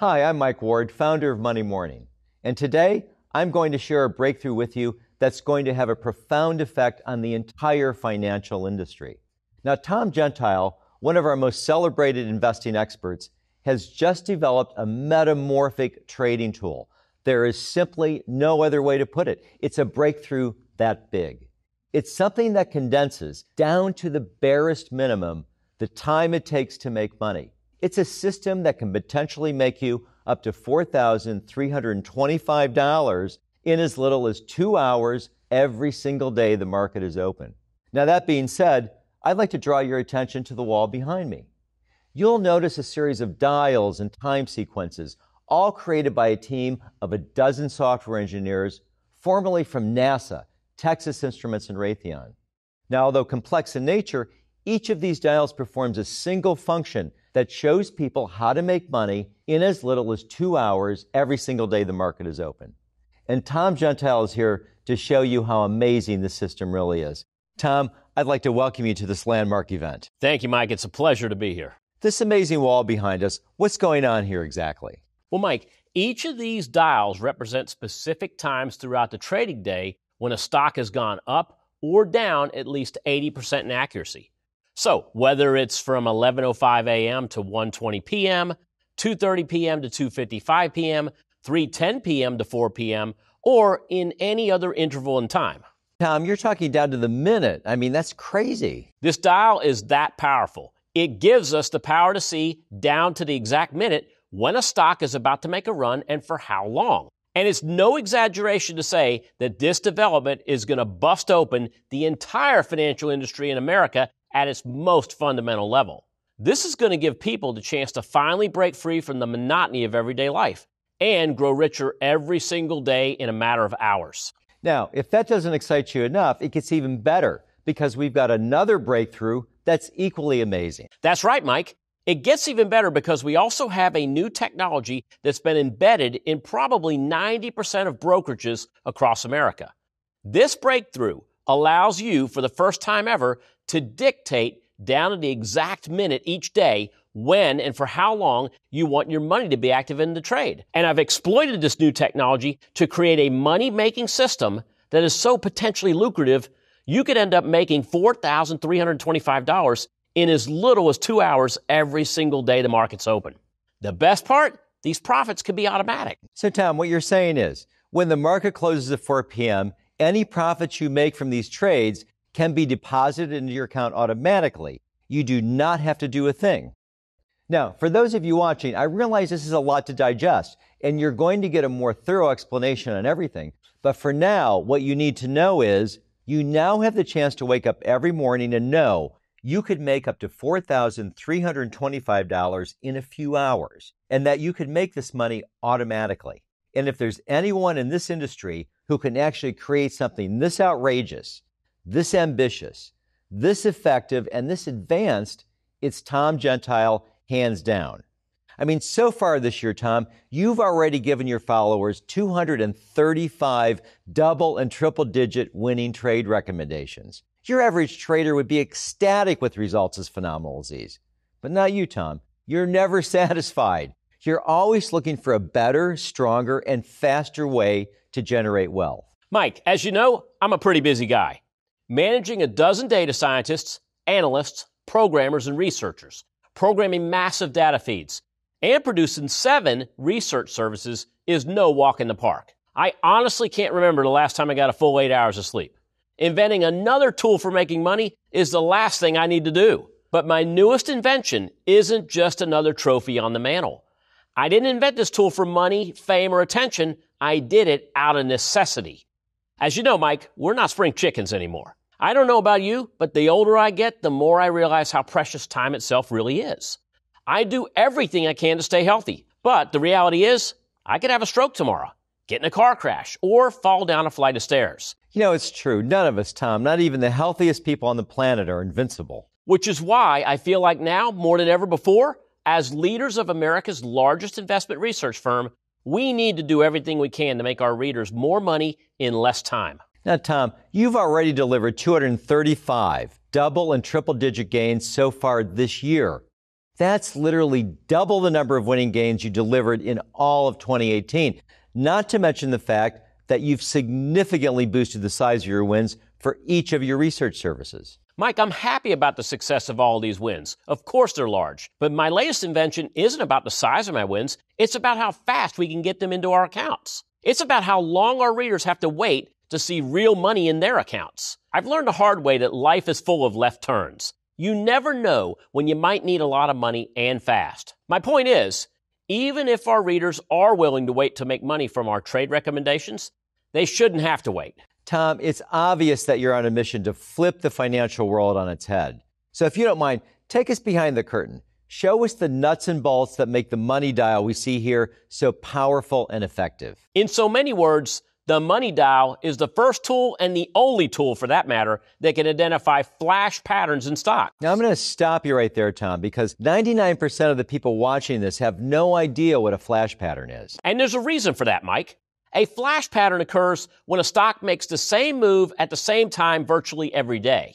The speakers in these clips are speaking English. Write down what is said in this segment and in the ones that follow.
Hi, I'm Mike Ward, founder of Money Morning. And today, I'm going to share a breakthrough with you that's going to have a profound effect on the entire financial industry. Now, Tom Gentile, one of our most celebrated investing experts, has just developed a metamorphic trading tool. There is simply no other way to put it. It's a breakthrough that big. It's something that condenses down to the barest minimum the time it takes to make money it's a system that can potentially make you up to $4,325 in as little as two hours every single day the market is open. Now, that being said, I'd like to draw your attention to the wall behind me. You'll notice a series of dials and time sequences, all created by a team of a dozen software engineers, formerly from NASA, Texas Instruments, and Raytheon. Now, although complex in nature, each of these dials performs a single function that shows people how to make money in as little as two hours every single day the market is open. And Tom Gentile is here to show you how amazing the system really is. Tom, I'd like to welcome you to this landmark event. Thank you, Mike. It's a pleasure to be here. This amazing wall behind us, what's going on here exactly? Well, Mike, each of these dials represents specific times throughout the trading day when a stock has gone up or down at least 80% in accuracy. So whether it's from 11:05 a.m. to 1:20 p.m., 2:30 p.m. to 2:55 p.m., 3:10 p.m. to 4 p.m., or in any other interval in time. Tom, you're talking down to the minute. I mean, that's crazy. This dial is that powerful. It gives us the power to see down to the exact minute when a stock is about to make a run and for how long. And it's no exaggeration to say that this development is going to bust open the entire financial industry in America at its most fundamental level. This is going to give people the chance to finally break free from the monotony of everyday life and grow richer every single day in a matter of hours. Now, if that doesn't excite you enough, it gets even better because we've got another breakthrough that's equally amazing. That's right, Mike. It gets even better because we also have a new technology that's been embedded in probably 90% of brokerages across America. This breakthrough allows you, for the first time ever, to dictate down to the exact minute each day when and for how long you want your money to be active in the trade. And I've exploited this new technology to create a money making system that is so potentially lucrative, you could end up making $4,325 in as little as two hours every single day the market's open. The best part, these profits could be automatic. So, Tom, what you're saying is when the market closes at 4 p.m., any profits you make from these trades can be deposited into your account automatically. You do not have to do a thing. Now, for those of you watching, I realize this is a lot to digest, and you're going to get a more thorough explanation on everything. But for now, what you need to know is you now have the chance to wake up every morning and know you could make up to $4,325 in a few hours, and that you could make this money automatically. And if there's anyone in this industry who can actually create something this outrageous, this ambitious, this effective, and this advanced, it's Tom Gentile hands down. I mean, so far this year, Tom, you've already given your followers 235 double and triple digit winning trade recommendations. Your average trader would be ecstatic with results as phenomenal as these. But not you, Tom. You're never satisfied. You're always looking for a better, stronger, and faster way to generate wealth. Mike, as you know, I'm a pretty busy guy managing a dozen data scientists, analysts, programmers, and researchers, programming massive data feeds, and producing seven research services is no walk in the park. I honestly can't remember the last time I got a full eight hours of sleep. Inventing another tool for making money is the last thing I need to do. But my newest invention isn't just another trophy on the mantle. I didn't invent this tool for money, fame, or attention. I did it out of necessity. As you know, Mike, we're not spring chickens anymore. I don't know about you, but the older I get, the more I realize how precious time itself really is. I do everything I can to stay healthy, but the reality is, I could have a stroke tomorrow, get in a car crash, or fall down a flight of stairs. You know, it's true. None of us, Tom, not even the healthiest people on the planet are invincible. Which is why I feel like now, more than ever before, as leaders of America's largest investment research firm, we need to do everything we can to make our readers more money in less time. Now, Tom, you've already delivered 235 double and triple digit gains so far this year. That's literally double the number of winning gains you delivered in all of 2018. Not to mention the fact that you've significantly boosted the size of your wins for each of your research services. Mike, I'm happy about the success of all these wins. Of course they're large, but my latest invention isn't about the size of my wins. It's about how fast we can get them into our accounts. It's about how long our readers have to wait to see real money in their accounts. I've learned the hard way that life is full of left turns. You never know when you might need a lot of money and fast. My point is, even if our readers are willing to wait to make money from our trade recommendations, they shouldn't have to wait. Tom, it's obvious that you're on a mission to flip the financial world on its head. So if you don't mind, take us behind the curtain. Show us the nuts and bolts that make the money dial we see here so powerful and effective. In so many words, the money dial is the first tool and the only tool for that matter that can identify flash patterns in stock. Now I'm going to stop you right there, Tom, because 99% of the people watching this have no idea what a flash pattern is. And there's a reason for that, Mike. A flash pattern occurs when a stock makes the same move at the same time virtually every day.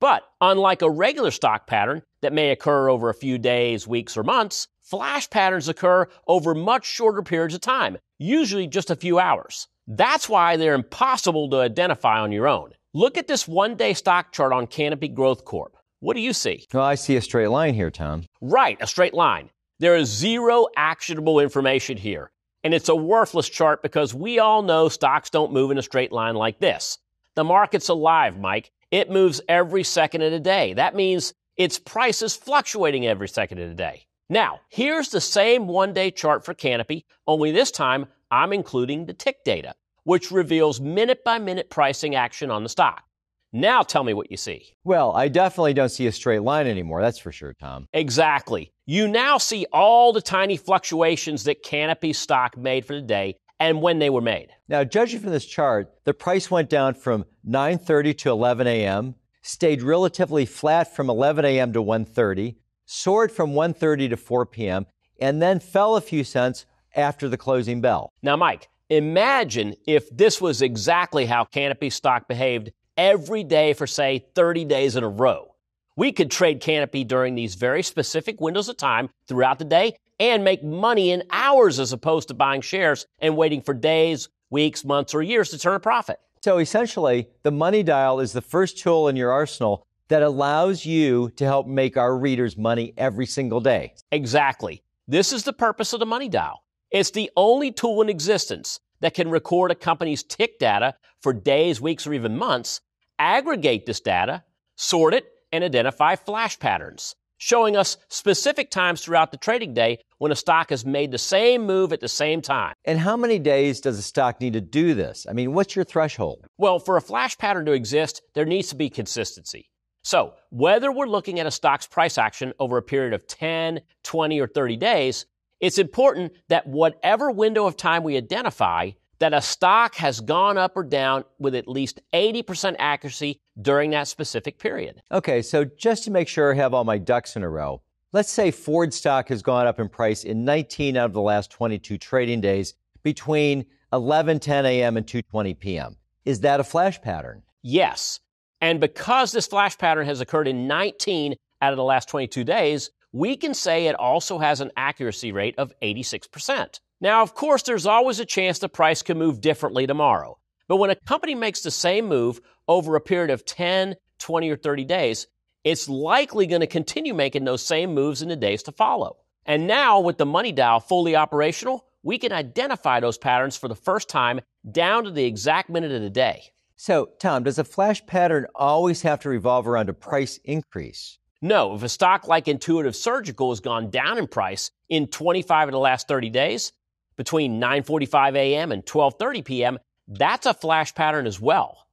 But unlike a regular stock pattern that may occur over a few days, weeks, or months, flash patterns occur over much shorter periods of time, usually just a few hours. That's why they're impossible to identify on your own. Look at this one day stock chart on Canopy Growth Corp. What do you see? Well, I see a straight line here, Tom. Right, a straight line. There is zero actionable information here. And it's a worthless chart because we all know stocks don't move in a straight line like this. The market's alive, Mike. It moves every second of the day. That means its price is fluctuating every second of the day. Now, here's the same one day chart for Canopy, only this time I'm including the tick data which reveals minute by minute pricing action on the stock. Now tell me what you see. Well, I definitely don't see a straight line anymore, that's for sure, Tom. Exactly. You now see all the tiny fluctuations that Canopy stock made for the day and when they were made. Now, judging from this chart, the price went down from 9:30 to 11 a.m., stayed relatively flat from 11 a.m. to 1:30, soared from 1:30 to 4 p.m., and then fell a few cents after the closing bell. Now, Mike, Imagine if this was exactly how Canopy stock behaved every day for, say, 30 days in a row. We could trade Canopy during these very specific windows of time throughout the day and make money in hours as opposed to buying shares and waiting for days, weeks, months, or years to turn a profit. So essentially, the money dial is the first tool in your arsenal that allows you to help make our readers money every single day. Exactly. This is the purpose of the money dial. It's the only tool in existence that can record a company's tick data for days, weeks, or even months, aggregate this data, sort it, and identify flash patterns, showing us specific times throughout the trading day when a stock has made the same move at the same time. And how many days does a stock need to do this? I mean, what's your threshold? Well, for a flash pattern to exist, there needs to be consistency. So, whether we're looking at a stock's price action over a period of 10, 20, or 30 days, it's important that whatever window of time we identify, that a stock has gone up or down with at least 80% accuracy during that specific period. Okay, so just to make sure I have all my ducks in a row, let's say Ford stock has gone up in price in 19 out of the last 22 trading days between 11 10 a.m. and 2:20 p.m. Is that a flash pattern? Yes. And because this flash pattern has occurred in 19 out of the last 22 days, we can say it also has an accuracy rate of 86%. Now, of course, there's always a chance the price can move differently tomorrow. But when a company makes the same move over a period of 10, 20, or 30 days, it's likely going to continue making those same moves in the days to follow. And now, with the Money dial fully operational, we can identify those patterns for the first time down to the exact minute of the day. So, Tom, does a flash pattern always have to revolve around a price increase? No, if a stock like Intuitive Surgical has gone down in price in 25 of the last 30 days, between 9:45 a.m. and 12:30 p.m., that's a flash pattern as well.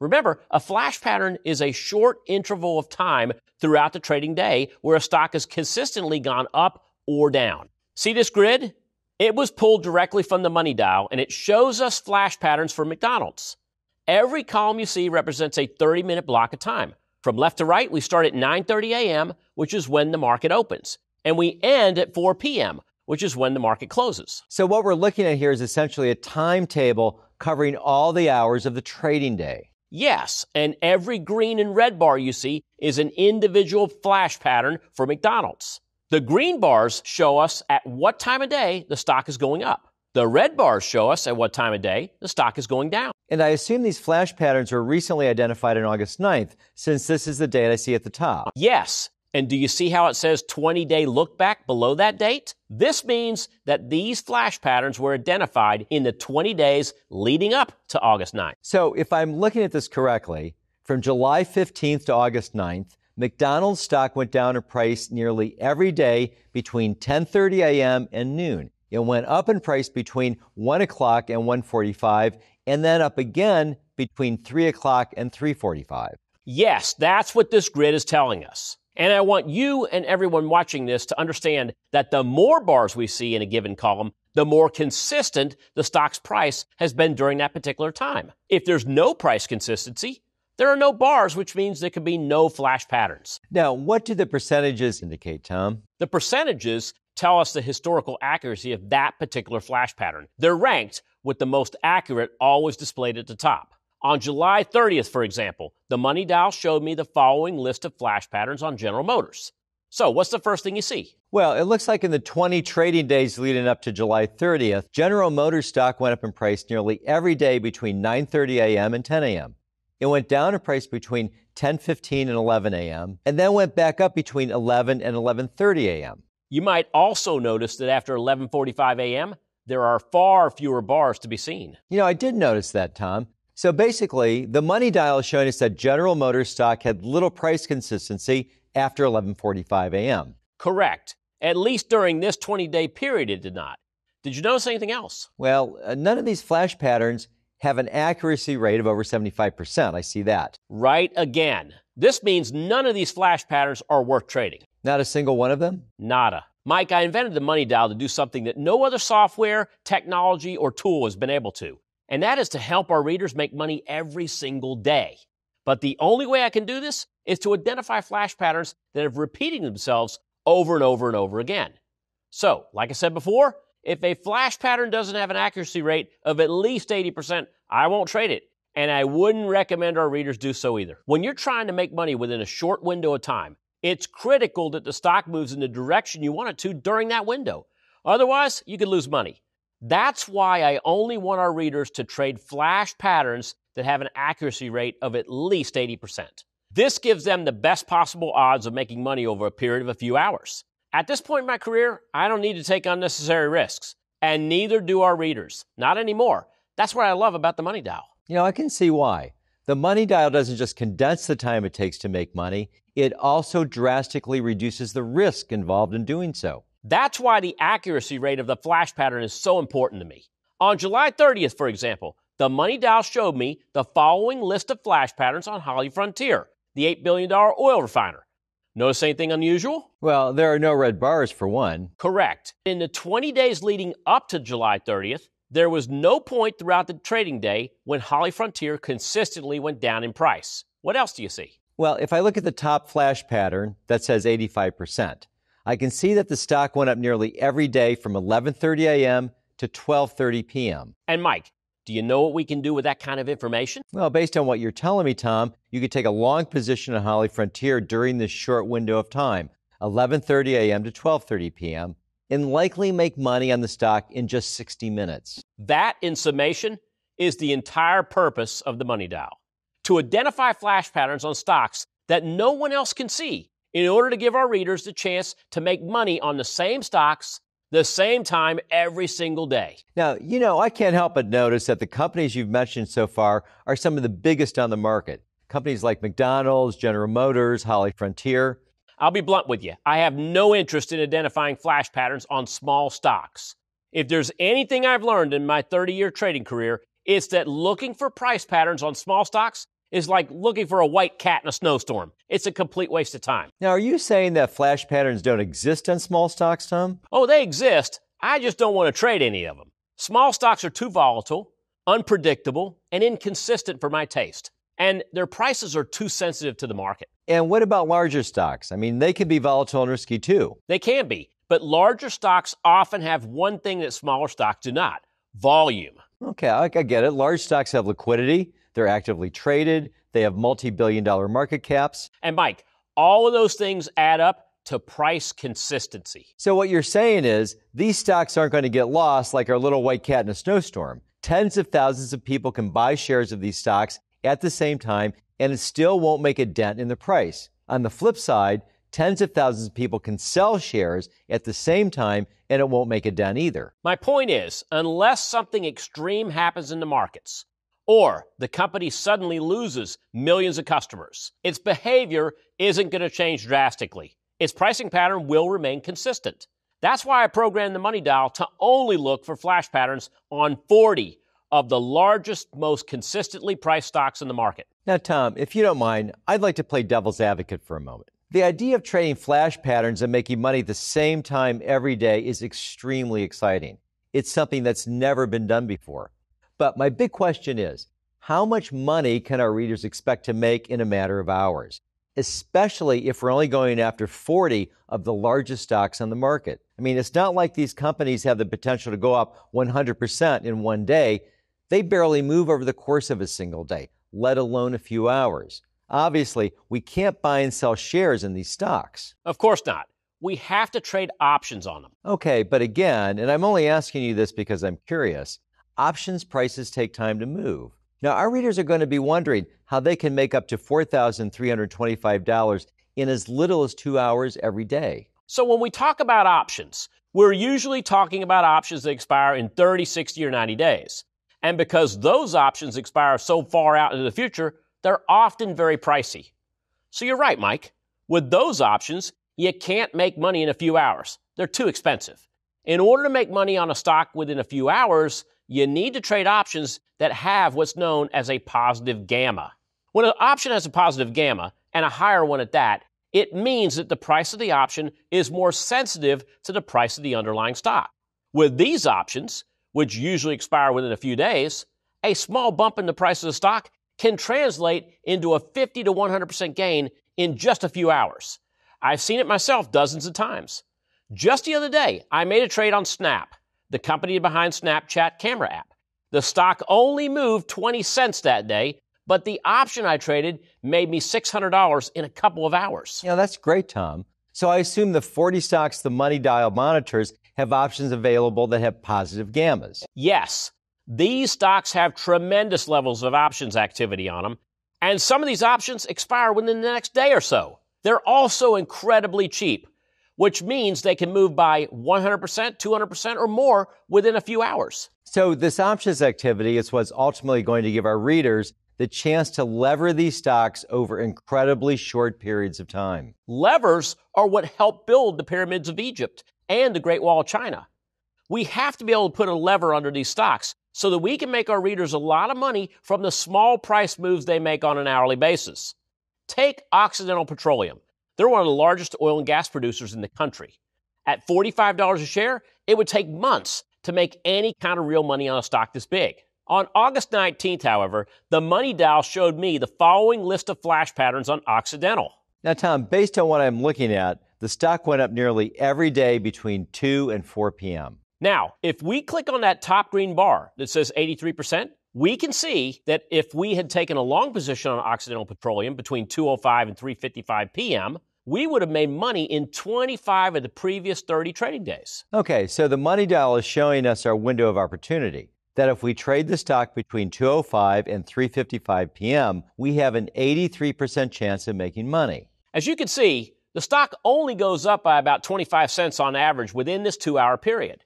Remember, a flash pattern is a short interval of time throughout the trading day where a stock has consistently gone up or down. See this grid? It was pulled directly from the money dial and it shows us flash patterns for McDonald's. Every column you see represents a 30 minute block of time. From left to right, we start at 9:30 a.m., which is when the market opens, and we end at 4 p.m., which is when the market closes. So what we're looking at here is essentially a timetable covering all the hours of the trading day. Yes, and every green and red bar you see is an individual flash pattern for McDonald's. The green bars show us at what time of day the stock is going up. The red bars show us at what time of day the stock is going down. And I assume these flash patterns were recently identified on August 9th, since this is the date I see at the top. Yes. And do you see how it says 20 day look back below that date? This means that these flash patterns were identified in the 20 days leading up to August 9th. So if I'm looking at this correctly, from July 15th to August 9th, McDonald's stock went down in price nearly every day between 10:30 a.m. and noon. It went up in price between 1 o'clock and 145, and then up again between 3 o'clock and 345. Yes, that's what this grid is telling us. And I want you and everyone watching this to understand that the more bars we see in a given column, the more consistent the stock's price has been during that particular time. If there's no price consistency, there are no bars, which means there can be no flash patterns. Now, what do the percentages indicate, Tom? The percentages tell us the historical accuracy of that particular flash pattern. They're ranked with the most accurate always displayed at the top. On July 30th, for example, the Money Dial showed me the following list of flash patterns on General Motors. So, what's the first thing you see? Well, it looks like in the 20 trading days leading up to July 30th, General Motors stock went up in price nearly every day between 9:30 a.m. and 10 a.m. It went down in price between 10:15 and 11 a.m. and then went back up between 11 and 11:30 a.m. You might also notice that after 11:45 a.m., there are far fewer bars to be seen. You know, I did notice that, Tom. So basically, the money dial is showing us that General Motors stock had little price consistency after 11:45 a.m. Correct. At least during this 20-day period it did not. Did you notice anything else? Well, uh, none of these flash patterns have an accuracy rate of over 75%. I see that. Right again. This means none of these flash patterns are worth trading. Not a single one of them? Nada. Mike, I invented the money dial to do something that no other software, technology, or tool has been able to, and that is to help our readers make money every single day. But the only way I can do this is to identify flash patterns that have repeating themselves over and over and over again. So, like I said before, if a flash pattern doesn't have an accuracy rate of at least 80%, I won't trade it and I wouldn't recommend our readers do so either. When you're trying to make money within a short window of time, it's critical that the stock moves in the direction you want it to during that window. Otherwise, you could lose money. That's why I only want our readers to trade flash patterns that have an accuracy rate of at least 80%. This gives them the best possible odds of making money over a period of a few hours. At this point in my career, I don't need to take unnecessary risks, and neither do our readers. Not anymore. That's what I love about the Money Dow. You know, I can see why. The money dial doesn't just condense the time it takes to make money, it also drastically reduces the risk involved in doing so. That's why the accuracy rate of the flash pattern is so important to me. On July 30th, for example, the money dial showed me the following list of flash patterns on Holly Frontier, the $8 billion oil refiner. Notice anything unusual? Well, there are no red bars for one. Correct. In the 20 days leading up to July 30th, there was no point throughout the trading day when Holly Frontier consistently went down in price. What else do you see? Well, if I look at the top flash pattern that says 85%, I can see that the stock went up nearly every day from 11:30 a.m. to 12:30 p.m. And Mike, do you know what we can do with that kind of information? Well, based on what you're telling me, Tom, you could take a long position on Holly Frontier during this short window of time, 11:30 a.m. to 12:30 p.m., and likely make money on the stock in just 60 minutes. That, in summation, is the entire purpose of the Money Dial to identify flash patterns on stocks that no one else can see in order to give our readers the chance to make money on the same stocks the same time every single day. Now, you know, I can't help but notice that the companies you've mentioned so far are some of the biggest on the market. Companies like McDonald's, General Motors, Holly Frontier. I'll be blunt with you. I have no interest in identifying flash patterns on small stocks. If there's anything I've learned in my 30 year trading career, it's that looking for price patterns on small stocks is like looking for a white cat in a snowstorm. It's a complete waste of time. Now, are you saying that flash patterns don't exist on small stocks, Tom? Oh, they exist. I just don't want to trade any of them. Small stocks are too volatile, unpredictable, and inconsistent for my taste. And their prices are too sensitive to the market. And what about larger stocks? I mean, they can be volatile and risky too. They can be, but larger stocks often have one thing that smaller stocks do not volume. Okay, I, get it. Large stocks have liquidity, they're actively traded, they have multi billion dollar market caps. And Mike, all of those things add up to price consistency. So, what you're saying is these stocks aren't going to get lost like our little white cat in a snowstorm. Tens of thousands of people can buy shares of these stocks at the same time and it still won't make a dent in the price. On the flip side, tens of thousands of people can sell shares at the same time and it won't make a dent either. My point is, unless something extreme happens in the markets, or the company suddenly loses millions of customers, its behavior isn't going to change drastically. Its pricing pattern will remain consistent. That's why I programmed the money dial to only look for flash patterns on 40 of the largest, most consistently priced stocks in the market. Now, Tom, if you don't mind, I'd like to play devil's advocate for a moment. The idea of trading flash patterns and making money the same time every day is extremely exciting. It's something that's never been done before. But my big question is how much money can our readers expect to make in a matter of hours? especially if we're only going after 40 of the largest stocks on the market. I mean, it's not like these companies have the potential to go up 100% in one day. They barely move over the course of a single day, let alone a few hours. Obviously, we can't buy and sell shares in these stocks. Of course not. We have to trade options on them. Okay, but again, and I'm only asking you this because I'm curious, options prices take time to move. Now, our readers are going to be wondering how they can make up to $4,325 in as little as two hours every day. So, when we talk about options, we're usually talking about options that expire in 30, 60, or 90 days. And because those options expire so far out into the future, they're often very pricey. So you're right, Mike. With those options, you can't make money in a few hours. They're too expensive. In order to make money on a stock within a few hours, you need to trade options that have what's known as a positive gamma. When an option has a positive gamma, and a higher one at that, it means that the price of the option is more sensitive to the price of the underlying stock. With these options, which usually expire within a few days, a small bump in the price of the stock can translate into a 50 to 100% gain in just a few hours. I've seen it myself dozens of times. Just the other day, I made a trade on Snap, the company behind Snapchat camera app. The stock only moved 20 cents that day, but the option I traded made me $600 in a couple of hours. Yeah, that's great, Tom. So I assume the 40 stocks the money dial monitors have options available that have positive gammas. Yes. These stocks have tremendous levels of options activity on them, and some of these options expire within the next day or so. They're also incredibly cheap, which means they can move by 100%, 200%, or more within a few hours. So, this options activity is what's ultimately going to give our readers the chance to lever these stocks over incredibly short periods of time. Levers are what helped build the pyramids of Egypt and the Great Wall of China. We have to be able to put a lever under these stocks so that we can make our readers a lot of money from the small price moves they make on an hourly basis. Take Occidental Petroleum. They're one of the largest oil and gas producers in the country. At $45 a share, it would take months to make any kind of real money on a stock this big. On August 19th, however, the Money Dial showed me the following list of flash patterns on Occidental. Now, Tom, based on what I'm looking at, the stock went up nearly every day between 2 and 4 p.m. Now, if we click on that top green bar that says 83%, we can see that if we had taken a long position on Occidental Petroleum between 2:05 and 3:55 p.m., we would have made money in 25 of the previous 30 trading days. Okay, so the money dial is showing us our window of opportunity that if we trade the stock between 205 and 355 p.m., we have an 83% chance of making money. As you can see, the stock only goes up by about 25 cents on average within this 2-hour period.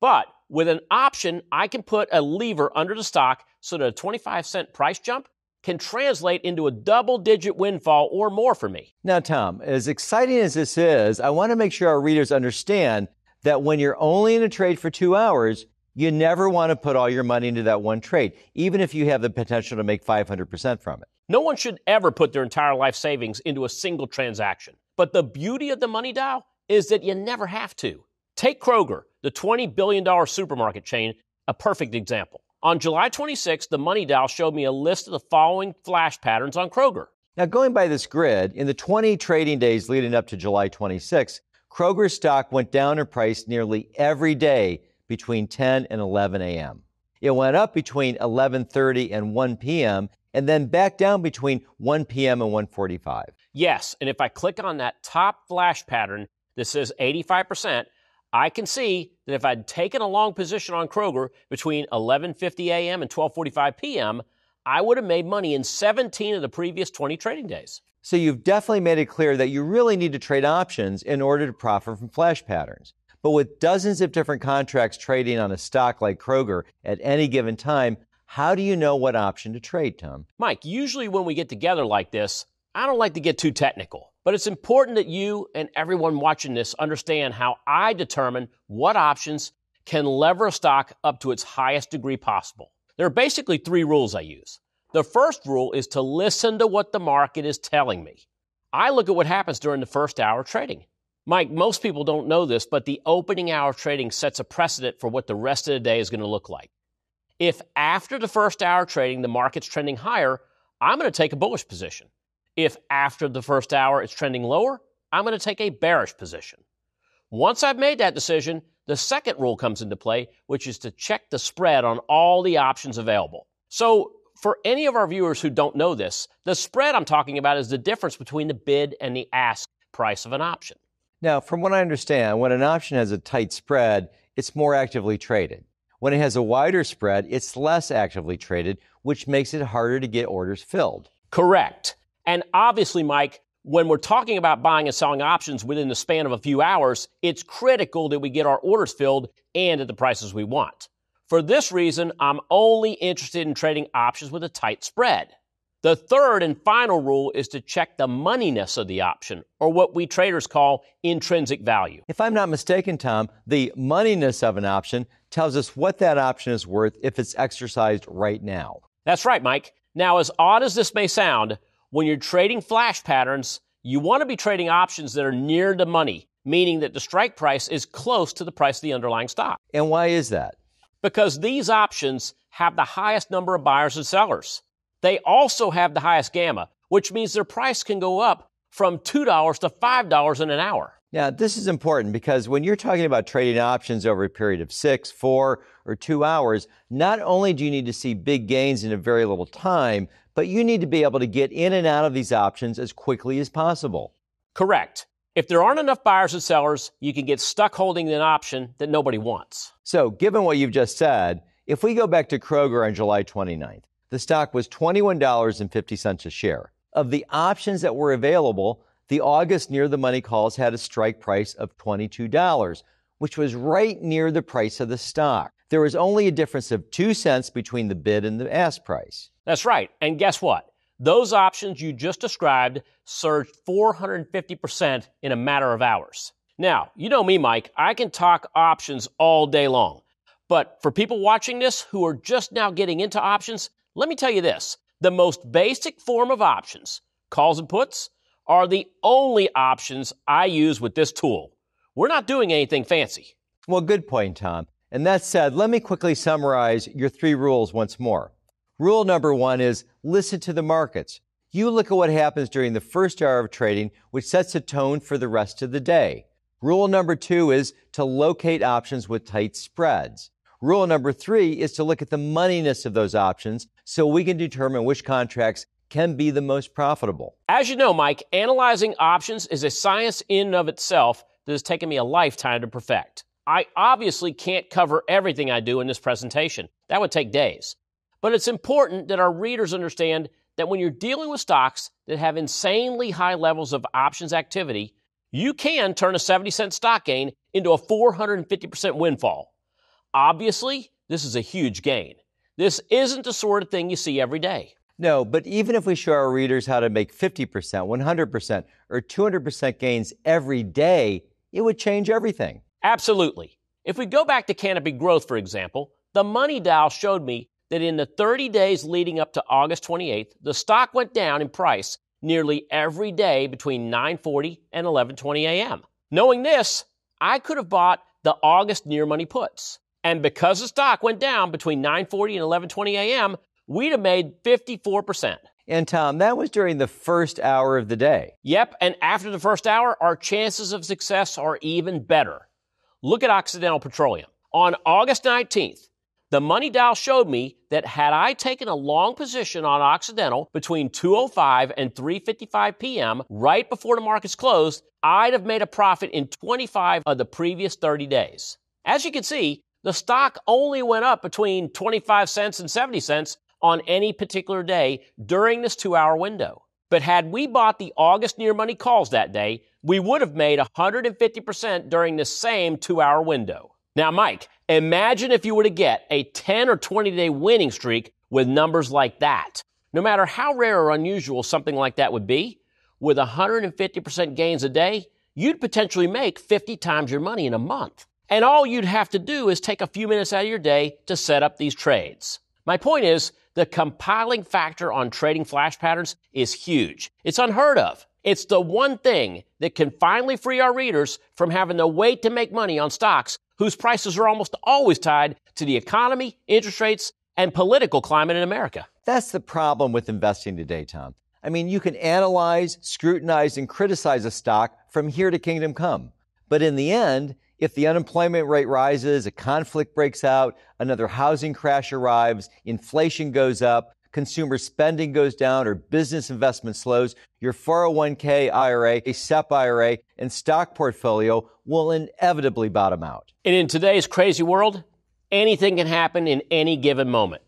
But with an option, I can put a lever under the stock so that a 25 cent price jump can translate into a double digit windfall or more for me. Now, Tom, as exciting as this is, I want to make sure our readers understand that when you're only in a trade for two hours, you never want to put all your money into that one trade, even if you have the potential to make 500% from it. No one should ever put their entire life savings into a single transaction. But the beauty of the money dial is that you never have to. Take Kroger, the $20 billion supermarket chain, a perfect example. On July 26th, the money dial showed me a list of the following flash patterns on Kroger. Now, going by this grid, in the 20 trading days leading up to July 26th, Kroger stock went down in price nearly every day between 10 and 11 a.m. It went up between 11:30 and 1 p.m. and then back down between 1 p.m. and 1:45. Yes, and if I click on that top flash pattern that says 85%, I can see that if I'd taken a long position on Kroger between 11:50 a.m. and 12:45 p.m., I would have made money in 17 of the previous 20 trading days. So you've definitely made it clear that you really need to trade options in order to profit from flash patterns. But with dozens of different contracts trading on a stock like Kroger at any given time, how do you know what option to trade, Tom? Mike, usually when we get together like this, I don't like to get too technical, but it's important that you and everyone watching this understand how I determine what options can lever a stock up to its highest degree possible. There are basically three rules I use. The first rule is to listen to what the market is telling me. I look at what happens during the first hour of trading. Mike, most people don't know this, but the opening hour trading sets a precedent for what the rest of the day is going to look like. If after the first hour trading the market's trending higher, I'm going to take a bullish position. If after the first hour it's trending lower, I'm going to take a bearish position. Once I've made that decision, the second rule comes into play, which is to check the spread on all the options available. So, for any of our viewers who don't know this, the spread I'm talking about is the difference between the bid and the ask price of an option. Now, from what I understand, when an option has a tight spread, it's more actively traded. When it has a wider spread, it's less actively traded, which makes it harder to get orders filled. Correct. And obviously, Mike, when we're talking about buying and selling options within the span of a few hours, it's critical that we get our orders filled and at the prices we want. For this reason, I'm only interested in trading options with a tight spread. The third and final rule is to check the moneyness of the option, or what we traders call intrinsic value. If I'm not mistaken, Tom, the moneyness of an option tells us what that option is worth if it's exercised right now. That's right, Mike. Now, as odd as this may sound, when you're trading flash patterns, you want to be trading options that are near the money, meaning that the strike price is close to the price of the underlying stock. And why is that? Because these options have the highest number of buyers and sellers. They also have the highest gamma, which means their price can go up from $2 to $5 in an hour. Now, this is important because when you're talking about trading options over a period of six, four, or two hours, not only do you need to see big gains in a very little time, but you need to be able to get in and out of these options as quickly as possible. Correct. If there aren't enough buyers and sellers, you can get stuck holding an option that nobody wants. So, given what you've just said, if we go back to Kroger on July 29th, the stock was $21.50 a share. Of the options that were available, the August near the money calls had a strike price of $22, which was right near the price of the stock. There was only a difference of 2 cents between the bid and the ask price. That's right. And guess what? Those options you just described surged 450% in a matter of hours. Now, you know me, Mike, I can talk options all day long. But for people watching this who are just now getting into options, let me tell you this the most basic form of options, calls and puts, are the only options I use with this tool. We're not doing anything fancy. Well, good point, Tom. And that said, let me quickly summarize your three rules once more. Rule number one is listen to the markets. You look at what happens during the first hour of trading, which sets the tone for the rest of the day. Rule number two is to locate options with tight spreads. Rule number three is to look at the moneyness of those options so we can determine which contracts can be the most profitable. As you know, Mike, analyzing options is a science in and of itself that has taken me a lifetime to perfect. I obviously can't cover everything I do in this presentation. That would take days. But it's important that our readers understand that when you're dealing with stocks that have insanely high levels of options activity, you can turn a 70 cent stock gain into a 450% windfall. Obviously, this is a huge gain. This isn't the sort of thing you see every day. No, but even if we show our readers how to make 50%, 100%, or 200% gains every day, it would change everything. Absolutely. If we go back to Canopy Growth, for example, the money dial showed me that in the 30 days leading up to August 28th, the stock went down in price nearly every day between 9:40 and 11:20 a.m. Knowing this, I could have bought the August near money puts. And because the stock went down between 9:40 and 11:20 a.m., we'd have made 54%. And Tom, that was during the first hour of the day. Yep, and after the first hour, our chances of success are even better. Look at Occidental Petroleum. On August 19th, the money dial showed me that had I taken a long position on Occidental between 2:05 and 3:55 p.m. right before the markets closed, I'd have made a profit in 25 of the previous 30 days. As you can see, the stock only went up between 25 cents and 70 cents on any particular day during this two hour window. But had we bought the August near money calls that day, we would have made 150% during the same two hour window. Now, Mike, imagine if you were to get a 10 or 20 day winning streak with numbers like that. No matter how rare or unusual something like that would be, with 150% gains a day, you'd potentially make 50 times your money in a month. And all you'd have to do is take a few minutes out of your day to set up these trades. My point is, the compiling factor on trading flash patterns is huge. It's unheard of. It's the one thing that can finally free our readers from having to wait to make money on stocks whose prices are almost always tied to the economy, interest rates, and political climate in America. That's the problem with investing today, Tom. I mean, you can analyze, scrutinize, and criticize a stock from here to kingdom come. But in the end, if the unemployment rate rises, a conflict breaks out, another housing crash arrives, inflation goes up, consumer spending goes down, or business investment slows, your 401k IRA, a SEP IRA, and stock portfolio will inevitably bottom out. And in today's crazy world, anything can happen in any given moment.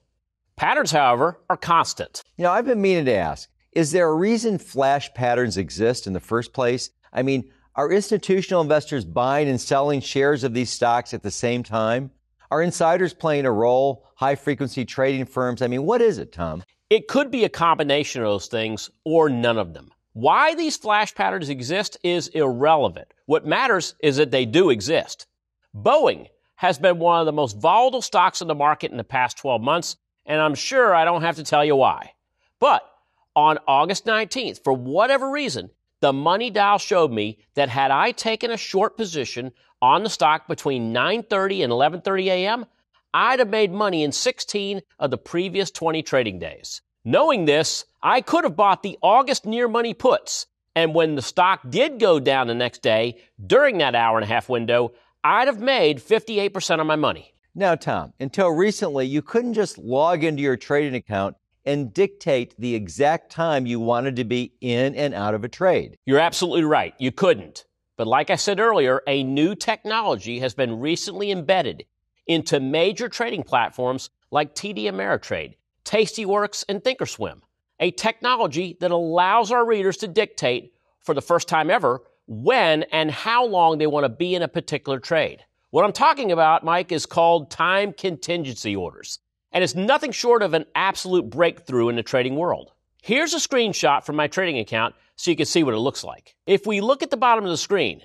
Patterns, however, are constant. You know, I've been meaning to ask is there a reason flash patterns exist in the first place? I mean, are institutional investors buying and selling shares of these stocks at the same time? Are insiders playing a role? High frequency trading firms? I mean, what is it, Tom? It could be a combination of those things or none of them. Why these flash patterns exist is irrelevant. What matters is that they do exist. Boeing has been one of the most volatile stocks in the market in the past 12 months, and I'm sure I don't have to tell you why. But on August 19th, for whatever reason, the money dial showed me that had I taken a short position on the stock between 9:30 and 11:30 a.m., I'd have made money in 16 of the previous 20 trading days. Knowing this, I could have bought the August near money puts, and when the stock did go down the next day during that hour and a half window, I'd have made 58% of my money. Now, Tom, until recently, you couldn't just log into your trading account and dictate the exact time you wanted to be in and out of a trade. You're absolutely right. You couldn't. But like I said earlier, a new technology has been recently embedded into major trading platforms like TD Ameritrade, Tastyworks, and Thinkorswim. A technology that allows our readers to dictate, for the first time ever, when and how long they want to be in a particular trade. What I'm talking about, Mike, is called time contingency orders and it's nothing short of an absolute breakthrough in the trading world. Here's a screenshot from my trading account so you can see what it looks like. If we look at the bottom of the screen,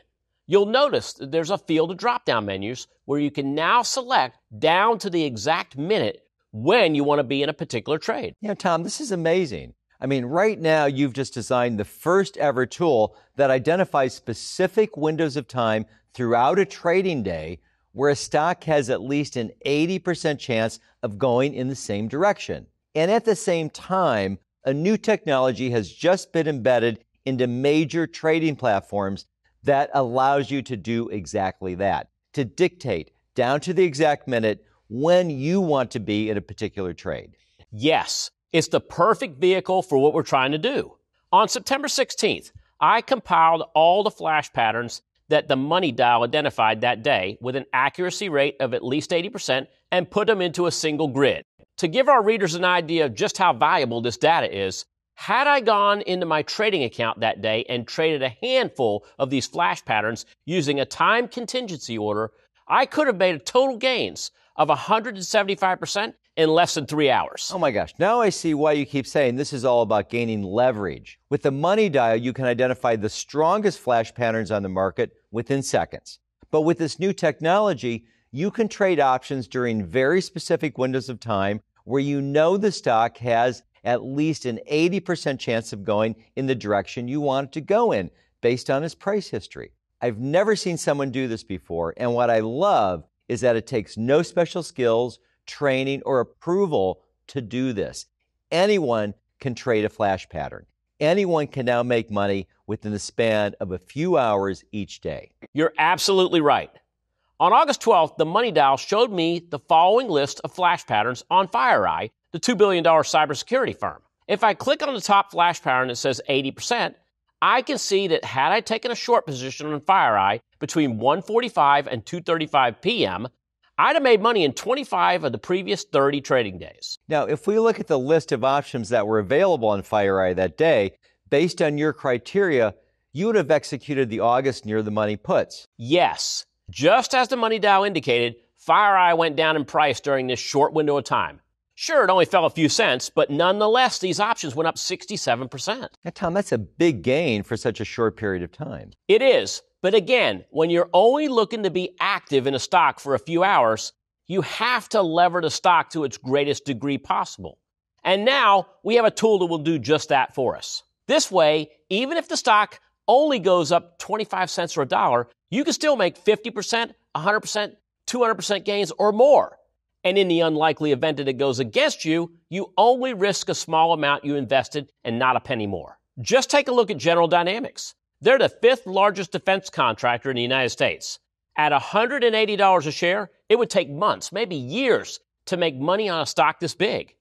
you'll notice that there's a field of drop down menus where you can now select down to the exact minute when you want to be in a particular trade. Yeah, Tom, this is amazing. I mean, right now you've just designed the first ever tool that identifies specific windows of time throughout a trading day where a stock has at least an 80% chance of going in the same direction. And at the same time, a new technology has just been embedded into major trading platforms that allows you to do exactly that, to dictate down to the exact minute when you want to be in a particular trade. Yes, it's the perfect vehicle for what we're trying to do. On September 16th, I compiled all the flash patterns that the money dial identified that day with an accuracy rate of at least 80% and put them into a single grid. To give our readers an idea of just how valuable this data is, had I gone into my trading account that day and traded a handful of these flash patterns using a time contingency order, I could have made total gains of 175% in less than three hours. Oh my gosh. Now I see why you keep saying this is all about gaining leverage. With the money dial, you can identify the strongest flash patterns on the market within seconds. But with this new technology, you can trade options during very specific windows of time where you know the stock has at least an 80% chance of going in the direction you want it to go in based on its price history. I've never seen someone do this before, and what I love is that it takes no special skills, training, or approval to do this. Anyone can trade a flash pattern anyone can now make money within the span of a few hours each day. You're absolutely right. On August 12th, the Money Dial showed me the following list of flash patterns on FireEye, the $2 billion cybersecurity firm. If I click on the top flash pattern that says 80%, I can see that had I taken a short position on FireEye between 1:45 and 2:35 p.m., I'd have made money in 25 of the previous 30 trading days. Now, if we look at the list of options that were available on FireEye that day, based on your criteria, you would have executed the August near the money puts. Yes. Just as the money Dow indicated, FireEye went down in price during this short window of time. Sure, it only fell a few cents, but nonetheless, these options went up 67%. Now, Tom, that's a big gain for such a short period of time. It is. But again, when you're only looking to be active in a stock for a few hours, you have to lever the stock to its greatest degree possible. And now we have a tool that will do just that for us. This way, even if the stock only goes up 25 cents or a dollar, you can still make 50%, 100%, 200% gains or more. And in the unlikely event that it goes against you, you only risk a small amount you invested and not a penny more. Just take a look at General Dynamics. They're the fifth largest defense contractor in the United States. At $180 a share, it would take months, maybe years, to make money on a stock this big.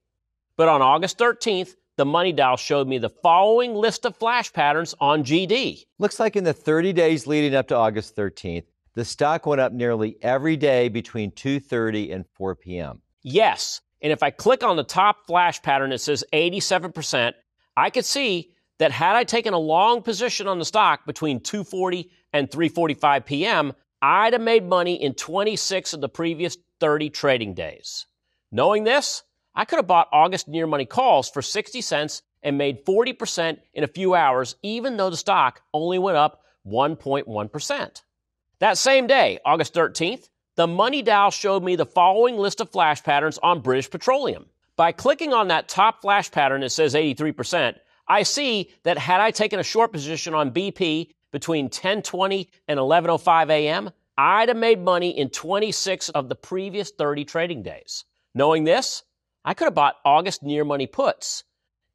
But on August 13th, the Money Dial showed me the following list of flash patterns on GD. Looks like in the 30 days leading up to August 13th, the stock went up nearly every day between 2:30 and 4 p.m. Yes, and if I click on the top flash pattern that says 87%, I could see that had I taken a long position on the stock between 240 and 345 p.m., I'd have made money in 26 of the previous 30 trading days. Knowing this, I could have bought August near money calls for 60 cents and made 40% in a few hours, even though the stock only went up 1.1%. That same day, August 13th, the Money Dow showed me the following list of flash patterns on British Petroleum. By clicking on that top flash pattern that says 83%, I see that had I taken a short position on BP between 1020 and 1105 a.m., I'd have made money in 26 of the previous 30 trading days. Knowing this, I could have bought August near money puts.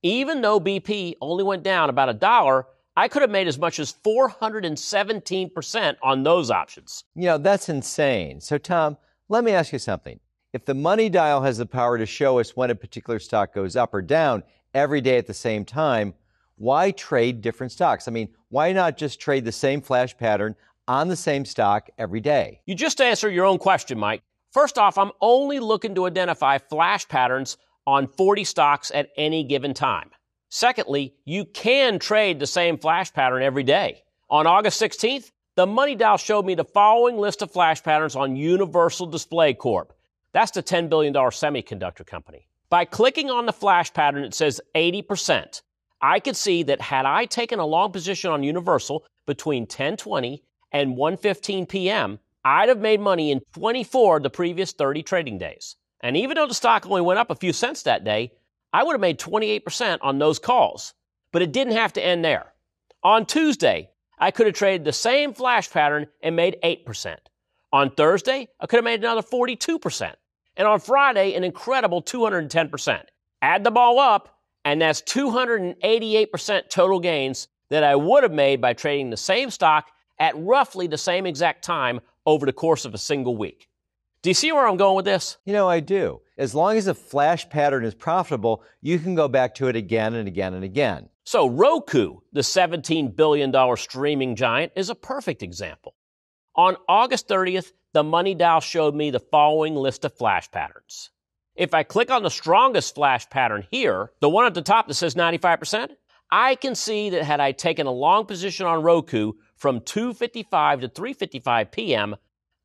Even though BP only went down about a dollar, I could have made as much as 417% on those options. You know, that's insane. So, Tom, let me ask you something. If the money dial has the power to show us when a particular stock goes up or down, every day at the same time, why trade different stocks? I mean, why not just trade the same flash pattern on the same stock every day? You just answer your own question, Mike. First off, I'm only looking to identify flash patterns on 40 stocks at any given time. Secondly, you can trade the same flash pattern every day. On August 16th, the Money Dial showed me the following list of flash patterns on Universal Display Corp. That's the $10 billion semiconductor company. By clicking on the flash pattern, it says 80%. I could see that had I taken a long position on Universal between 1020 and 1:15 p.m., I'd have made money in 24 the previous 30 trading days. And even though the stock only went up a few cents that day, I would have made 28% on those calls. But it didn't have to end there. On Tuesday, I could have traded the same flash pattern and made 8%. On Thursday, I could have made another 42%. And on Friday, an incredible 210%. Add the ball up, and that's 288% total gains that I would have made by trading the same stock at roughly the same exact time over the course of a single week. Do you see where I'm going with this? You know, I do. As long as a flash pattern is profitable, you can go back to it again and again and again. So, Roku, the $17 billion streaming giant, is a perfect example. On August 30th, the Money Dial showed me the following list of flash patterns. If I click on the strongest flash pattern here, the one at the top that says 95%, I can see that had I taken a long position on Roku from 2:55 to 3:55 p.m.,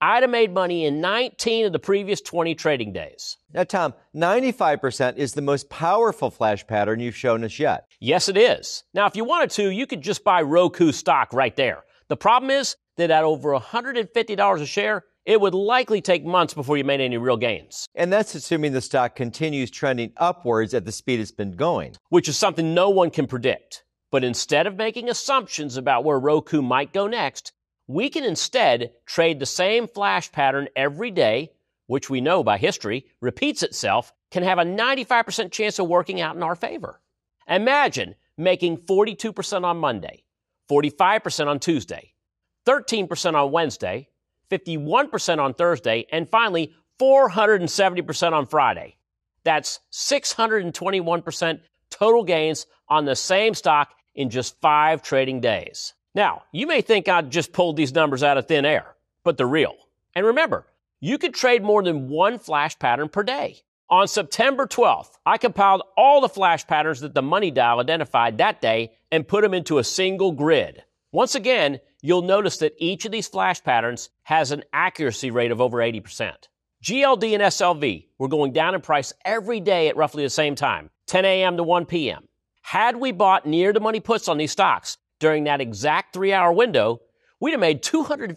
I'd have made money in 19 of the previous 20 trading days. Now, Tom, 95% is the most powerful flash pattern you've shown us yet. Yes, it is. Now, if you wanted to, you could just buy Roku stock right there. The problem is that at over $150 a share, it would likely take months before you made any real gains. And that's assuming the stock continues trending upwards at the speed it's been going, which is something no one can predict. But instead of making assumptions about where Roku might go next, we can instead trade the same flash pattern every day, which we know by history repeats itself, can have a 95% chance of working out in our favor. Imagine making 42% on Monday, 45% on Tuesday, 13% on Wednesday, 51% on Thursday, and finally, 470% on Friday. That's 621% total gains on the same stock in just five trading days. Now, you may think I just pulled these numbers out of thin air, but they're real. And remember, you could trade more than one flash pattern per day. On September 12th, I compiled all the flash patterns that the money dial identified that day and put them into a single grid. Once again, you'll notice that each of these flash patterns has an accuracy rate of over 80%. GLD and SLV were going down in price every day at roughly the same time, 10 a.m. to 1 p.m. Had we bought near the money puts on these stocks during that exact three hour window, we'd have made 258%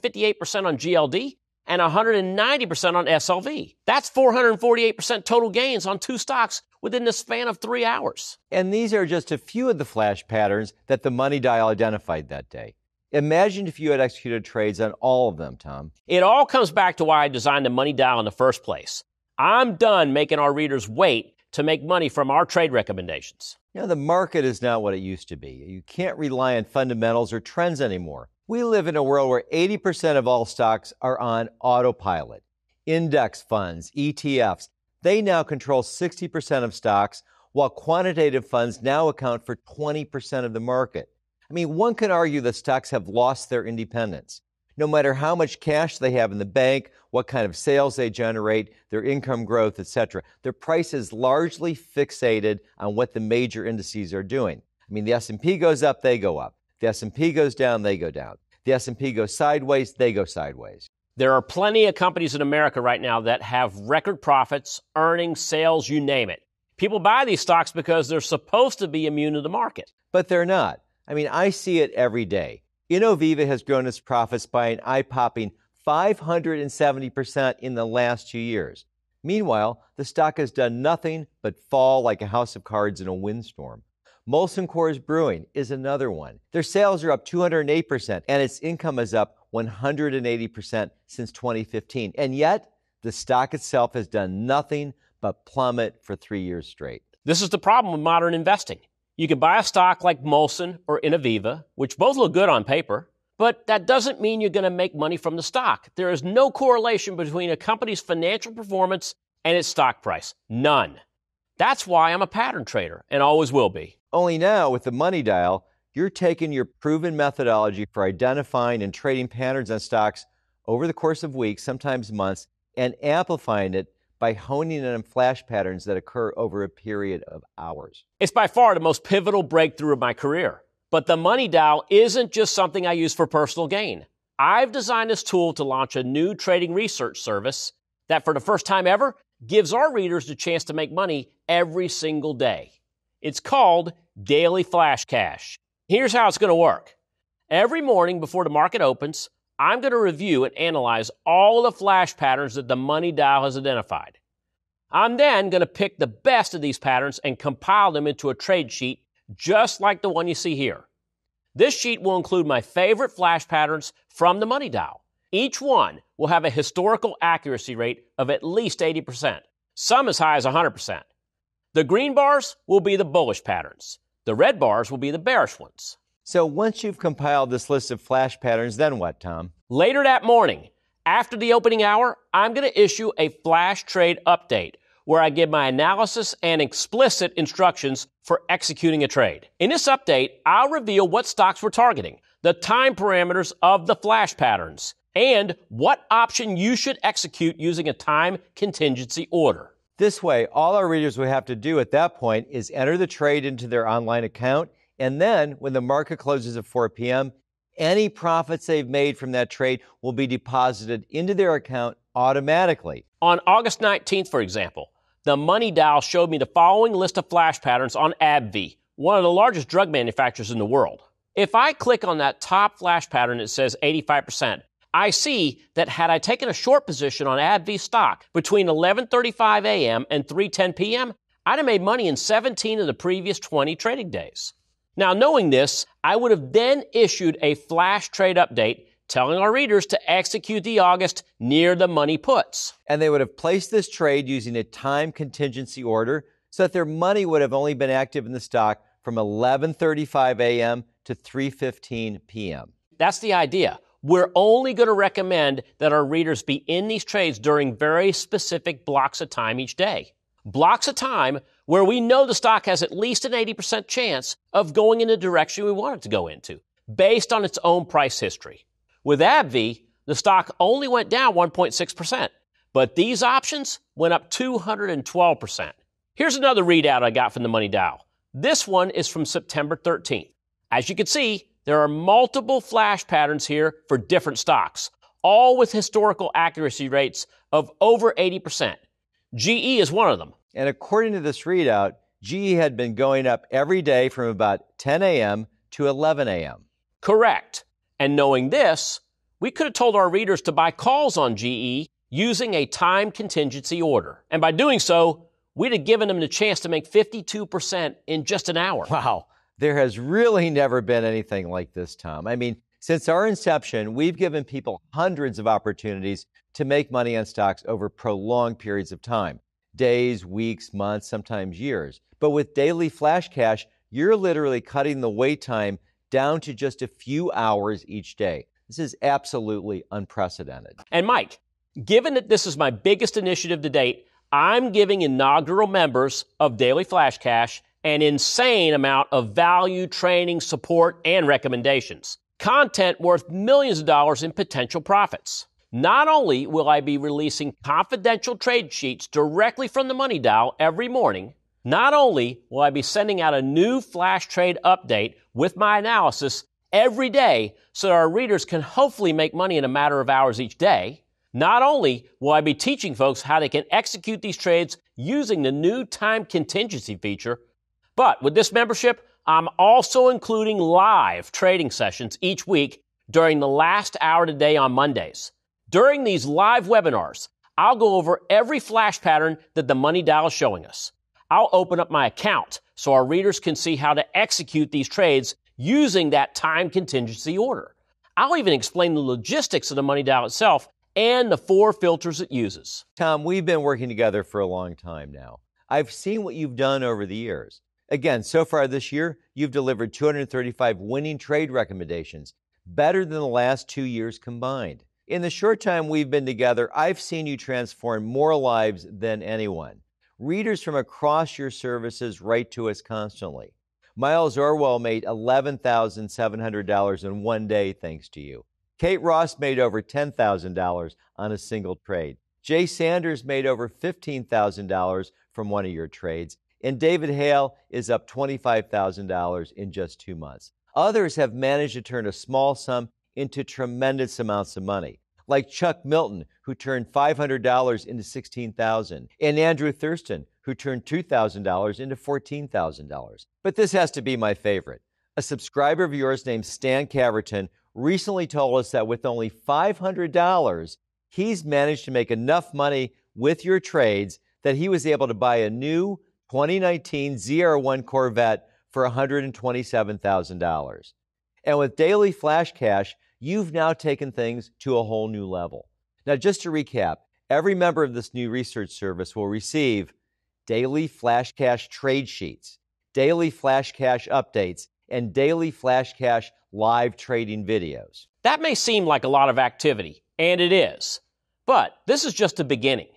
on GLD and 190% on SLV. That's 448% total gains on two stocks within the span of three hours. And these are just a few of the flash patterns that the Money Dial identified that day. Imagine if you had executed trades on all of them, Tom. It all comes back to why I designed the money dial in the first place. I'm done making our readers wait to make money from our trade recommendations. You know, the market is not what it used to be. You can't rely on fundamentals or trends anymore. We live in a world where 80% of all stocks are on autopilot. Index funds, ETFs, they now control 60% of stocks, while quantitative funds now account for 20% of the market. I mean, one could argue that stocks have lost their independence. No matter how much cash they have in the bank, what kind of sales they generate, their income growth, etc., their price is largely fixated on what the major indices are doing. I mean, the S&P goes up, they go up. The S&P goes down, they go down. The S&P goes sideways, they go sideways. There are plenty of companies in America right now that have record profits, earnings, sales, you name it. People buy these stocks because they're supposed to be immune to the market. But they're not. I mean, I see it every day. InnoViva has grown its profits by an eye popping 570% in the last two years. Meanwhile, the stock has done nothing but fall like a house of cards in a windstorm. Molson Coors Brewing is another one. Their sales are up 208%, and its income is up 180% since 2015. And yet, the stock itself has done nothing but plummet for three years straight. This is the problem with modern investing. You can buy a stock like Molson or Innoviva, which both look good on paper, but that doesn't mean you're going to make money from the stock. There is no correlation between a company's financial performance and its stock price. None. That's why I'm a pattern trader and always will be. Only now with the money dial, you're taking your proven methodology for identifying and trading patterns on stocks over the course of weeks, sometimes months, and amplifying it by honing in on flash patterns that occur over a period of hours. It's by far the most pivotal breakthrough of my career. But the money dial isn't just something I use for personal gain. I've designed this tool to launch a new trading research service that, for the first time ever, gives our readers the chance to make money every single day. It's called Daily Flash Cash. Here's how it's going to work. Every morning before the market opens, I'm going to review and analyze all the flash patterns that the money dial has identified. I'm then going to pick the best of these patterns and compile them into a trade sheet just like the one you see here. This sheet will include my favorite flash patterns from the money dial. Each one will have a historical accuracy rate of at least 80%, some as high as 100%. The green bars will be the bullish patterns. The red bars will be the bearish ones. So once you've compiled this list of flash patterns, then what, Tom? Later that morning, after the opening hour, I'm going to issue a flash trade update where I give my analysis and explicit instructions for executing a trade. In this update, I'll reveal what stocks we're targeting, the time parameters of the flash patterns, and what option you should execute using a time contingency order. This way, all our readers would have to do at that point is enter the trade into their online account and then when the market closes at 4 p.m., any profits they've made from that trade will be deposited into their account automatically. On August 19th, for example, the Money Dial showed me the following list of flash patterns on AbbVie, one of the largest drug manufacturers in the world. If I click on that top flash pattern that says 85%, I see that had I taken a short position on AbbVie stock between 11:35 a.m. and 3:10 p.m., I'd have made money in 17 of the previous 20 trading days. Now, knowing this, I would have then issued a flash trade update telling our readers to execute the August near the money puts. And they would have placed this trade using a time contingency order so that their money would have only been active in the stock from 11:35 a.m. to 3:15 p.m. That's the idea. We're only going to recommend that our readers be in these trades during very specific blocks of time each day. Blocks of time where we know the stock has at least an 80% chance of going in the direction we want it to go into based on its own price history. With AbbVie, the stock only went down 1.6%, but these options went up 212%. Here's another readout I got from the Money Dial. This one is from September 13th. As you can see, there are multiple flash patterns here for different stocks, all with historical accuracy rates of over 80%. GE is one of them, and according to this readout, GE had been going up every day from about 10 a.m. to 11 a.m. Correct. And knowing this, we could have told our readers to buy calls on GE using a time contingency order. And by doing so, we'd have given them the chance to make 52% in just an hour. Wow. There has really never been anything like this, Tom. I mean, since our inception, we've given people hundreds of opportunities to make money on stocks over prolonged periods of time days, weeks, months, sometimes years. But with daily flash cash, you're literally cutting the wait time down to just a few hours each day. This is absolutely unprecedented. And Mike, given that this is my biggest initiative to date, I'm giving inaugural members of Daily Flash Cash an insane amount of value, training, support, and recommendations. Content worth millions of dollars in potential profits. Not only will I be releasing confidential trade sheets directly from the money Dow every morning, not only will I be sending out a new flash trade update with my analysis every day so that our readers can hopefully make money in a matter of hours each day. Not only will I be teaching folks how they can execute these trades using the new time contingency feature, but with this membership, I'm also including live trading sessions each week during the last hour today on Mondays. During these live webinars, I'll go over every flash pattern that the money dial is showing us. I'll open up my account so our readers can see how to execute these trades using that time contingency order. I'll even explain the logistics of the money dial itself and the four filters it uses. Tom, we've been working together for a long time now. I've seen what you've done over the years. Again, so far this year, you've delivered 235 winning trade recommendations, better than the last two years combined. In the short time we've been together, I've seen you transform more lives than anyone. Readers from across your services write to us constantly. Miles Orwell made $11,700 in one day thanks to you. Kate Ross made over $10,000 on a single trade. Jay Sanders made over $15,000 from one of your trades. And David Hale is up $25,000 in just two months. Others have managed to turn a small sum into tremendous amounts of money like Chuck Milton, who turned $500 into $16,000, and Andrew Thurston, who turned $2,000 into $14,000. But this has to be my favorite. A subscriber of yours named Stan Caverton recently told us that with only $500, he's managed to make enough money with your trades that he was able to buy a new 2019 ZR1 Corvette for $127,000. And with daily flash cash, you've now taken things to a whole new level. Now, just to recap, every member of this new research service will receive daily flash cash trade sheets, daily flash cash updates, and daily flash cash live trading videos. That may seem like a lot of activity, and it is. But this is just the beginning.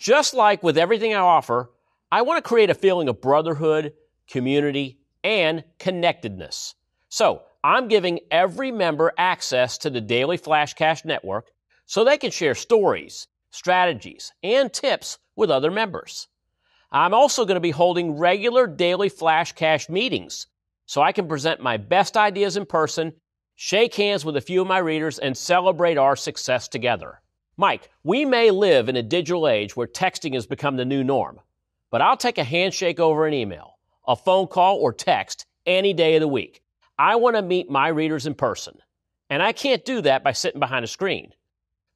Just like with everything I offer, I want to create a feeling of brotherhood, community, and connectedness. So I'm giving every member access to the Daily Flash Cash Network so they can share stories, strategies, and tips with other members. I'm also going to be holding regular Daily Flash Cash meetings so I can present my best ideas in person, shake hands with a few of my readers, and celebrate our success together. Mike, we may live in a digital age where texting has become the new norm, but I'll take a handshake over an email, a phone call, or text any day of the week. I want to meet my readers in person, and I can't do that by sitting behind a screen.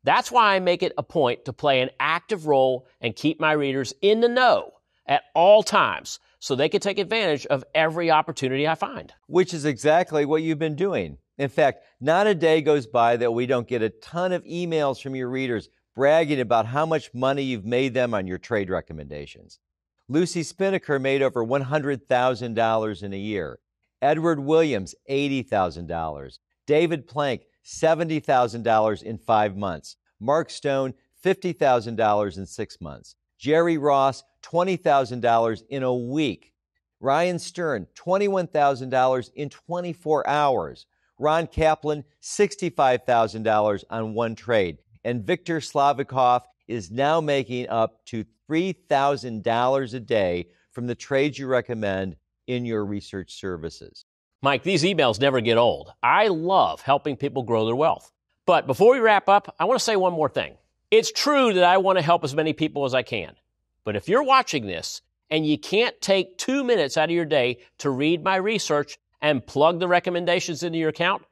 That's why I make it a point to play an active role and keep my readers in the know at all times so they can take advantage of every opportunity I find. Which is exactly what you've been doing. In fact, not a day goes by that we don't get a ton of emails from your readers bragging about how much money you've made them on your trade recommendations. Lucy Spinnaker made over $100,000 in a year. Edward Williams, $80,000. David Plank, $70,000 in five months. Mark Stone, $50,000 in six months. Jerry Ross, $20,000 in a week. Ryan Stern, $21,000 in 24 hours. Ron Kaplan, $65,000 on one trade. And Victor Slavikov is now making up to $3,000 a day from the trades you recommend in your research services. Mike, these emails never get old. I love helping people grow their wealth. But before we wrap up, I want to say one more thing. It's true that I want to help as many people as I can. But if you're watching this and you can't take two minutes out of your day to read my research and plug the recommendations into your account,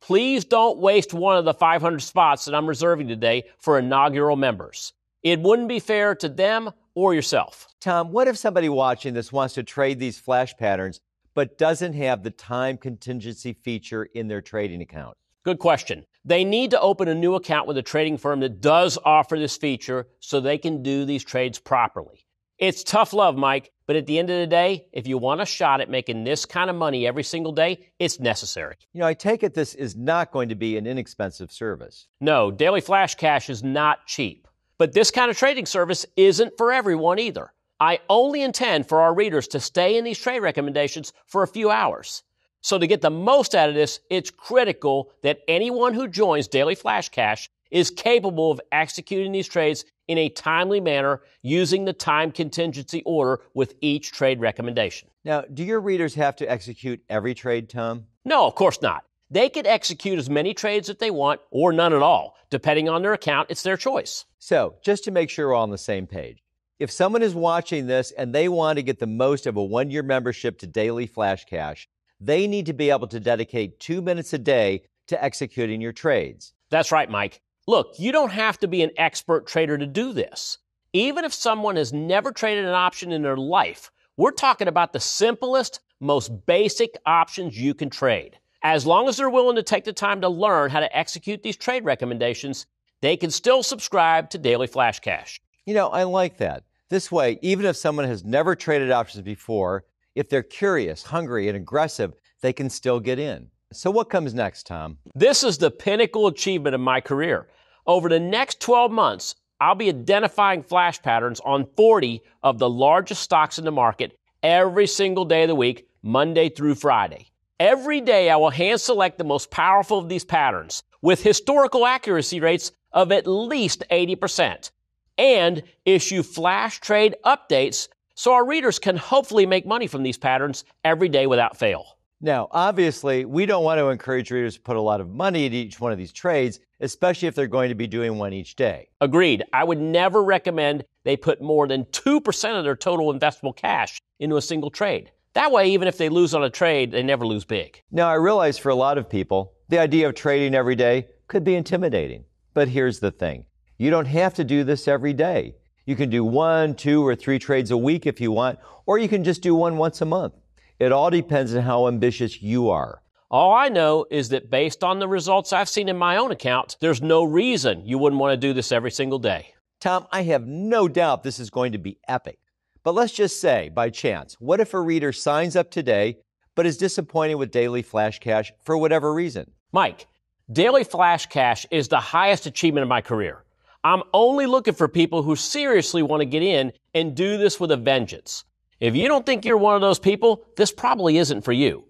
please don't waste one of the 500 spots that I'm reserving today for inaugural members. It wouldn't be fair to them or yourself. Tom, what if somebody watching this wants to trade these flash patterns but doesn't have the time contingency feature in their trading account? Good question. They need to open a new account with a trading firm that does offer this feature so they can do these trades properly. It's tough love, Mike, but at the end of the day, if you want a shot at making this kind of money every single day, it's necessary. You know, I take it this is not going to be an inexpensive service. No, Daily Flash Cash is not cheap. But this kind of trading service isn't for everyone either. I only intend for our readers to stay in these trade recommendations for a few hours. So to get the most out of this, it's critical that anyone who joins Daily Flash Cash is capable of executing these trades in a timely manner using the time contingency order with each trade recommendation. Now, do your readers have to execute every trade, Tom? No, of course not. They could execute as many trades that they want or none at all. Depending on their account, it's their choice. So, just to make sure we're all on the same page, if someone is watching this and they want to get the most of a one year membership to Daily Flash Cash, they need to be able to dedicate two minutes a day to executing your trades. That's right, Mike. Look, you don't have to be an expert trader to do this. Even if someone has never traded an option in their life, we're talking about the simplest, most basic options you can trade. As long as they're willing to take the time to learn how to execute these trade recommendations, they can still subscribe to Daily Flash Cash. You know, I like that. This way, even if someone has never traded options before, if they're curious, hungry, and aggressive, they can still get in. So, what comes next, Tom? This is the pinnacle achievement of my career. Over the next 12 months, I'll be identifying flash patterns on 40 of the largest stocks in the market every single day of the week, Monday through Friday. Every day I will hand select the most powerful of these patterns with historical accuracy rates of at least 80% and issue flash trade updates so our readers can hopefully make money from these patterns every day without fail. Now, obviously, we don't want to encourage readers to put a lot of money into each one of these trades, especially if they're going to be doing one each day. Agreed. I would never recommend they put more than 2% of their total investable cash into a single trade. That way, even if they lose on a trade, they never lose big. Now, I realize for a lot of people, the idea of trading every day could be intimidating. But here's the thing you don't have to do this every day. You can do one, two, or three trades a week if you want, or you can just do one once a month. It all depends on how ambitious you are. All I know is that based on the results I've seen in my own account, there's no reason you wouldn't want to do this every single day. Tom, I have no doubt this is going to be epic. But let's just say, by chance, what if a reader signs up today but is disappointed with Daily Flash Cash for whatever reason? Mike, Daily Flash Cash is the highest achievement of my career. I'm only looking for people who seriously want to get in and do this with a vengeance. If you don't think you're one of those people, this probably isn't for you.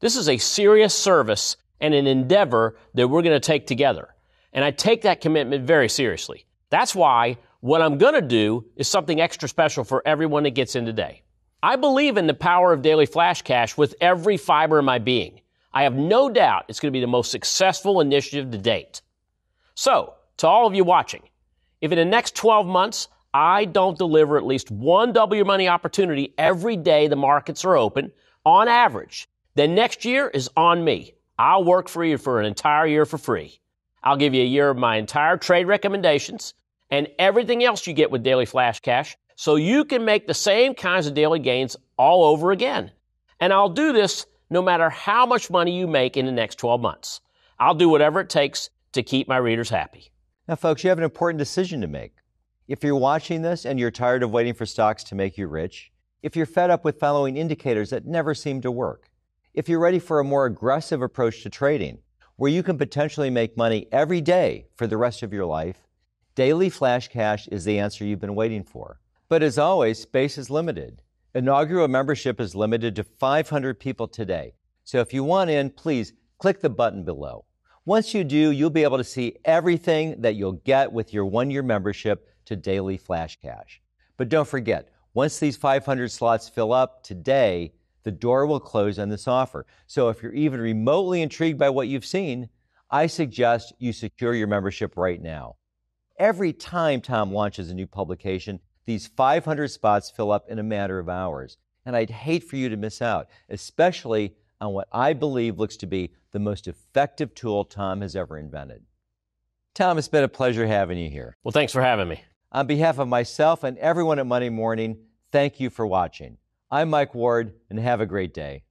This is a serious service and an endeavor that we're going to take together. And I take that commitment very seriously. That's why what I'm going to do is something extra special for everyone that gets in today. I believe in the power of daily flash cash with every fiber of my being. I have no doubt it's going to be the most successful initiative to date. So, to all of you watching, if in the next 12 months I don't deliver at least one double your money opportunity every day the markets are open, on average, then next year is on me. I'll work for you for an entire year for free. I'll give you a year of my entire trade recommendations, and everything else you get with Daily Flash Cash so you can make the same kinds of daily gains all over again. And I'll do this no matter how much money you make in the next 12 months. I'll do whatever it takes to keep my readers happy. Now, folks, you have an important decision to make. If you're watching this and you're tired of waiting for stocks to make you rich, if you're fed up with following indicators that never seem to work, if you're ready for a more aggressive approach to trading, where you can potentially make money every day for the rest of your life, Daily Flash Cash is the answer you've been waiting for. But as always, space is limited. Inaugural membership is limited to 500 people today. So if you want in, please click the button below. Once you do, you'll be able to see everything that you'll get with your one year membership to Daily Flash Cash. But don't forget, once these 500 slots fill up today, the door will close on this offer. So if you're even remotely intrigued by what you've seen, I suggest you secure your membership right now. Every time Tom launches a new publication, these 500 spots fill up in a matter of hours. And I'd hate for you to miss out, especially on what I believe looks to be the most effective tool Tom has ever invented. Tom, it's been a pleasure having you here. Well, thanks for having me. On behalf of myself and everyone at Monday Morning, thank you for watching. I'm Mike Ward, and have a great day.